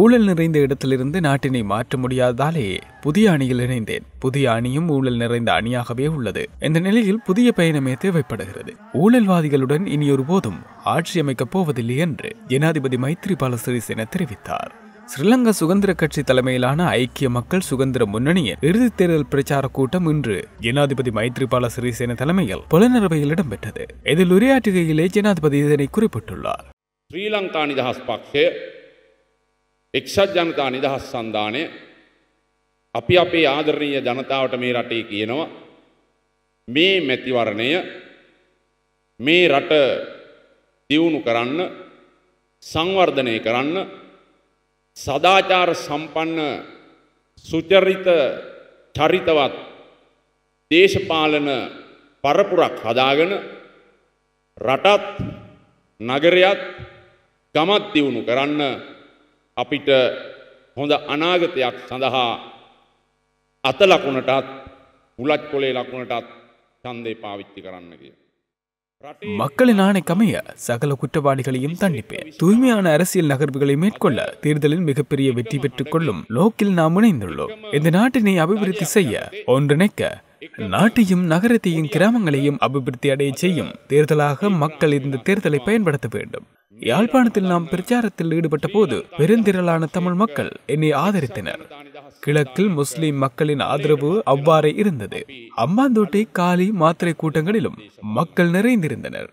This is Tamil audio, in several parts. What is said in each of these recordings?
ஊழல் நிறைந்த இடத்திலிருந்து நாட்டினை மாற்ற முடியாததாலே புதிய அணியில் இணைந்தேன் புதிய அணியும் ஊழல் நிறைந்த அணியாகவே உள்ளது இந்த நிலையில் புதிய பயணமே தேவைப்படுகிறது ஊழல்வாதிகளுடன் இனி ஒருபோதும் ஆட்சி அமைக்கப் போவதில்லை என்று ஜனாதிபதி மைத்ரிபால சிறிசேன தெரிவித்தார் ஸ்ரீலங்கா சுதந்திர கட்சி தலைமையிலான ஐக்கிய மக்கள் சுதந்திர முன்னணியின் இறுதித் தேர்தல் பிரச்சார கூட்டம் இன்று ஜனாதிபதி மைத்ரிபால சிறிசேன தலைமையில் புலனரவையில் இடம்பெற்றது இதில் உரையாற்றுகையிலே ஜனாதிபதி இதனை குறிப்பிட்டுள்ளார் ශ්‍රී ලංකා නිදහස් පක්ෂය එක්ෂත් ජනතා නිදහස් සන්ධානය අපි අපේ ආදරණීය ජනතාවට මේ රටේ කියනවා මේ මැතිවරණය මේ රට දියුණු කරන්න සංවර්ධනය කරන්න සදාචාර සම්පන්න සුචරිත චරිතවත් දේශපාලන පරපුරක් හදාගෙන රටත් නගරයත් ගමත් දියුණු කරන්න අපිට හොඳ අනාගතයක් සඳහා අත ලකුණටත් උලත් කොලේ ලකුණටත් ඡන්දේ පාවිච්චි කරන්න කිය. மக்களின் கமைய சகல குற்றவாளிகளையும் தண்டிப்பேன் தூய்மையான அரசியல் நகர்வுகளை மேற்கொள்ள தேர்தலில் மிகப்பெரிய வெற்றி பெற்றுக் கொள்ளும் நோக்கில் நாம் இணைந்துள்ளோம் இந்த நாட்டினை அபிவிருத்தி செய்ய ஒன்றிணைக்க நாட்டையும் நகரத்தையும் கிராமங்களையும் அபிவிருத்தி அடைய செய்யும் தேர்தலாக மக்கள் இந்த தேர்தலை பயன்படுத்த வேண்டும் யாழ்ப்பாணத்தில் நாம் பிரச்சாரத்தில் ஈடுபட்ட போது பெருந்திரளான தமிழ் மக்கள் என்னை ஆதரித்தனர் கிழக்கில் முஸ்லிம் மக்களின் ஆதரவு அவ்வாறே இருந்தது அம்மாந்தோட்டை காலி மாத்திரை கூட்டங்களிலும் மக்கள் நிறைந்திருந்தனர்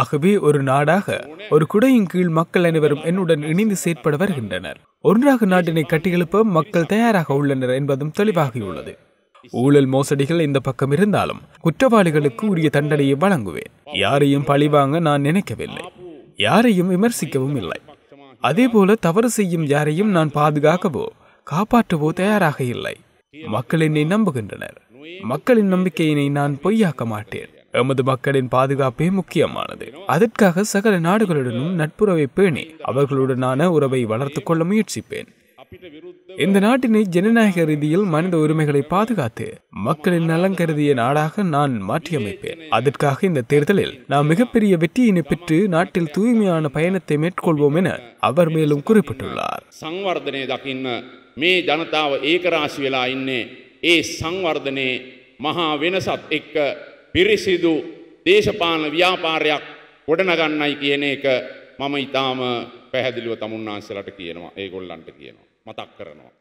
ஆகவே ஒரு நாடாக ஒரு குடையின் கீழ் மக்கள் அனைவரும் என்னுடன் இணைந்து செயற்பட வருகின்றனர் ஒன்றாக நாட்டினை கட்டியெழுப்ப மக்கள் தயாராக உள்ளனர் என்பதும் தெளிவாகியுள்ளது ஊழல் மோசடிகள் இந்த பக்கம் இருந்தாலும் குற்றவாளிகளுக்கு உரிய தண்டனையை வழங்குவேன் யாரையும் பழிவாங்க நான் நினைக்கவில்லை யாரையும் விமர்சிக்கவும் இல்லை அதேபோல தவறு செய்யும் யாரையும் நான் பாதுகாக்கவோ காப்பாற்றவோ தயாராக இல்லை மக்கள் என்னை நம்புகின்றனர் மக்களின் நம்பிக்கையினை நான் பொய்யாக்க மாட்டேன் எமது மக்களின் பாதுகாப்பே முக்கியமானது அதற்காக சகல நாடுகளுடனும் நட்புறவை பேணி அவர்களுடனான உறவை வளர்த்து கொள்ள முயற்சிப்பேன் இந்த நாட்டினை ஜனநாயக ரீதியில் மனித உரிமைகளை பாதுகாத்து மக்களின் நலன் கருதிய நாடாக நான் மாற்றியமைப்பேன் அதற்காக இந்த தேர்தலில் நாம் மிகப்பெரிய வெற்றியினை பெற்று நாட்டில் தூய்மையான பயணத்தை மேற்கொள்வோம் என அவர் மேலும் குறிப்பிட்டுள்ளார் සංවර්ධනය දකින්න මේ ජනතාව ඒකරාශි වෙලා ඉන්නේ ඒ සංවර්ධනයේ මහා වෙනසත් එක්ක පිරිසිදු දේශපාලන ව්‍යාපාරයක් ගොඩනගන්නයි කියන එක මම ඉතාම පැහැදිලිව තමුන්නාන්සලට කියනවා ඒගොල්ලන්ට කියනවා මතක් කරනවා